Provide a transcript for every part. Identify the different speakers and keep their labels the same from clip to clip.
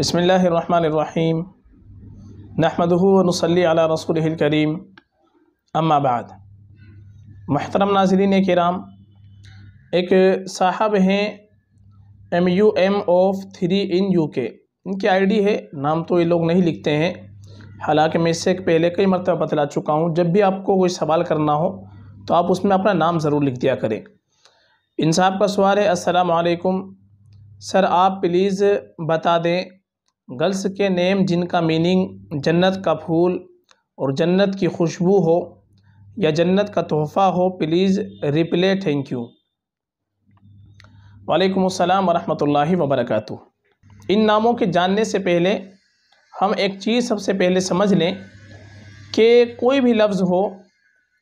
Speaker 1: बसमीम नहमदूनसली रसूल करीम अम्माबाद महतरम नाजरीन कराम एक साहब हैं M U M of three in U K इनकी आईडी है नाम तो ये लोग नहीं लिखते हैं हालांकि मैं इससे पहले कई मरतबा बतला चुका हूँ जब भी आपको कोई सवाल करना हो तो आप उसमें अपना नाम ज़रूर लिख दिया करें इन साहब का सवाल है अस्सलाम सर आप प्लीज़ बता दें गर्ल्स के नेम जिनका मीनिंग जन्नत का फूल और जन्नत की खुशबू हो या जन्नत का तोहफ़ा हो प्लीज़ रिप्ले थैंक यू वालेकुम अस्सलाम वरहमतुल्लाहि वबरकatuh इन नामों के जानने से पहले हम एक चीज़ सबसे पहले समझ लें कि कोई भी लफ्ज़ हो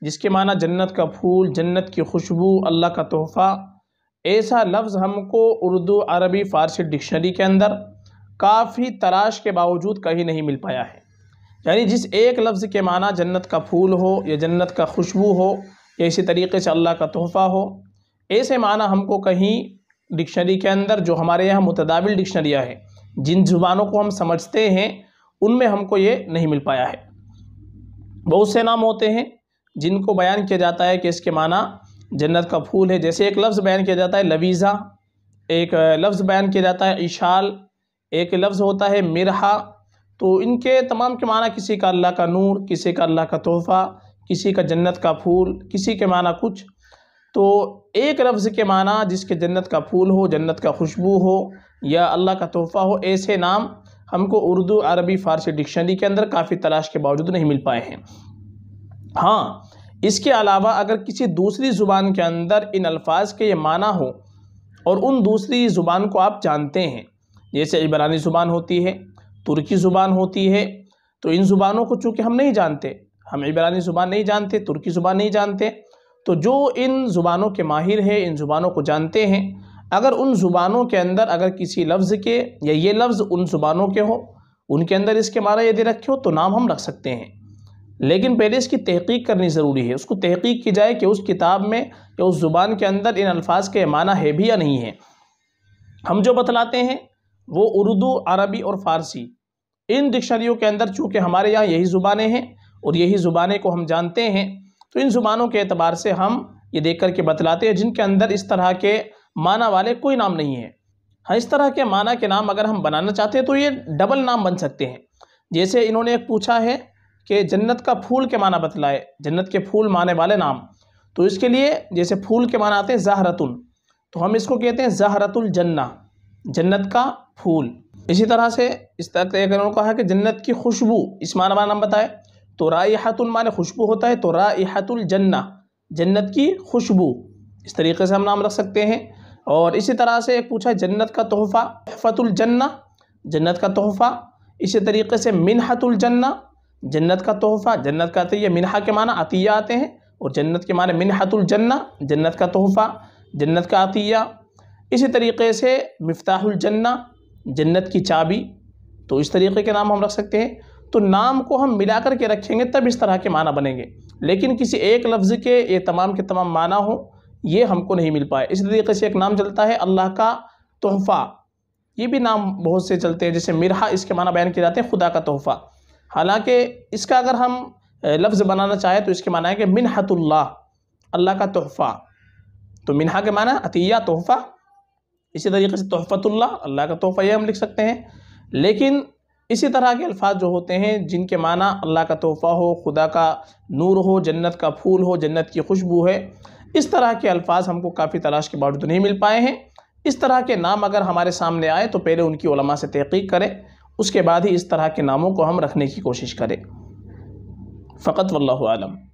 Speaker 1: जिसके माना जन्नत का फूल जन्नत की खुशबू अल्लाह का तोहफ़ा ऐसा लफ्ज़ हमको उर्दू अरबी फ़ारसी डिक्शनरी के अंदर काफ़ी तराश के बावजूद कहीं नहीं मिल पाया है यानी जिस एक लफ्ज़ के माना जन्नत का फूल हो या जन्नत का खुशबू हो या इसी तरीके से अल्लाह का तोहफ़ा हो ऐसे माना हमको कहीं डिक्शनरी के अंदर जो हमारे यहाँ मुतदाविल डिक्शनरियाँ हैं जिन जुबानों को हम समझते हैं उनमें हमको ये नहीं मिल पाया है बहुत से नाम होते हैं जिनको बयान किया जाता है कि इसके माना जन्नत का फूल है जैसे एक लफ्ज़ बयान किया जाता है लवीज़ा एक लफ्ज़ बयान किया जाता है इशाल एक लफ्ज़ होता है मिरहा तो इनके तमाम के माना किसी का अल्लाह का नूर किसी का अल्लाह का तोहफ़ा किसी का जन्नत का फूल किसी के माना कुछ तो एक लफ्ज़ के माना जिसके जन्नत का फूल हो जन्नत का खुशबू हो या अल्लाह का तोहफ़ा हो ऐसे नाम हमको उर्दू अरबी फ़ारसी डिक्शनरी के अंदर काफ़ी तलाश के बावजूद नहीं मिल पाए हैं हाँ इसके अलावा अगर किसी दूसरी ज़ुबान के अंदर इन अल्फाज के ये माना हो और उन दूसरी ज़ुबान को आप जानते हैं जैसे इबरानी ज़ुबान होती है तुर्की ज़ुबान होती है तो इन ज़ुबानों को चूँकि हम नहीं जानते हम इबरानी ज़ुबान नहीं जानते तुर्की ज़ुबान नहीं जानते तो जो इन ज़ुबानों के माहिर हैं इन ज़ुबानों को जानते हैं अगर उन ज़ुबानों के अंदर अगर किसी लफ्ज़ के या ये लफ्ज़ उन ज़ुबानों के हो उनके अंदर इसके मारा यदि रखे हो तो नाम हम रख सकते हैं लेकिन पहले इसकी तहकीक करनी ज़रूरी है उसको तहकीक की जाए कि उस किताब में या उस ज़ुबान के अंदर इन अल्फाज के माना है भी या नहीं है हम जो बतलाते हैं वो उर्दू अरबी और फ़ारसी इन डिक्शनरियों के अंदर चूँकि हमारे यहाँ यही ज़ुबानें हैं और यही ज़ुबानें को हम जानते हैं तो इन ज़ुबानों के अतबार से हम ये देख कर के बतलाते हैं जिनके अंदर इस तरह के माना वाले कोई नाम नहीं है हाँ इस तरह के माना के नाम अगर हम बनाना चाहते हैं तो ये डबल नाम बन सकते हैं जैसे इन्होंने एक पूछा है कि जन्नत का फूल के माना बतलाए जन्नत के फूल माने वाले नाम तो इसके लिए जैसे फूल के माना आते हैं जहरतुल तो हम इसको कहते हैं जहरतुल जन्ना जन्नत का फूल इसी तरह से इस तरह कहा कि जन्नत की खुशबू इस माना नाम बताए तो रायहातुल माने खुशबू होता है तो रायहातुल जन्ना जन्नत की खुशबू इस तरीके से हम नाम रख सकते हैं और इसी तरह से एक पूछा जन्नत का तोहफ़ा तोहफ़तुल जन्ना जन्नत का तोहफ़ा इसी तरीके से मिनहतुल जन्ना जन्नत का तोहफ़ा जन्नत का अतिया मिनहा के माना अतिया आते हैं और जन्नत के माने मिनहतुल जन्ना जन्नत का तोहफ़ा जन्नत का अतिया इसी तरीके से मफ्ताहुल जन्ना जन्नत की चाबी तो इस तरीके के नाम हम रख सकते हैं तो नाम को हम मिला कर के रखेंगे तब इस तरह के माना बनेंगे लेकिन किसी एक लफ्ज़ के ये तमाम के तमाम माना हो ये हमको नहीं मिल पाए इसी तरीके से एक नाम चलता है अल्लाह का तोहफ़ा ये भी नाम बहुत से चलते हैं जैसे मिरहा इसके माना बयान किए जाते हैं खुदा का तोहफ़ा हालांकि इसका अगर हम लफ्ज़ बनाना चाहें तो इसके माना है कि मिनहतुल्ला अल्लाह का तोहफ़ा तो मिनहा के माना अतिया तोहफ़ा इसी तरीके से तोहफ़तुल्ला अल्लाह का तोहफ़ा ये हम लिख सकते हैं लेकिन इसी तरह के अल्फाज जो होते हैं जिनके माना अल्लाह का तोहफ़ा हो खुदा का नूर हो जन्नत का फूल हो जन्नत की खुशबू है इस तरह के अल्फाज हमको काफ़ी तलाश के बावजूद नहीं मिल पाए हैं इस तरह के नाम अगर हमारे सामने आए तो पहले उनकी उलमा से तहकीक करें उसके बाद ही इस तरह के नामों को हम रखने की कोशिश करें फ़कत वल्लम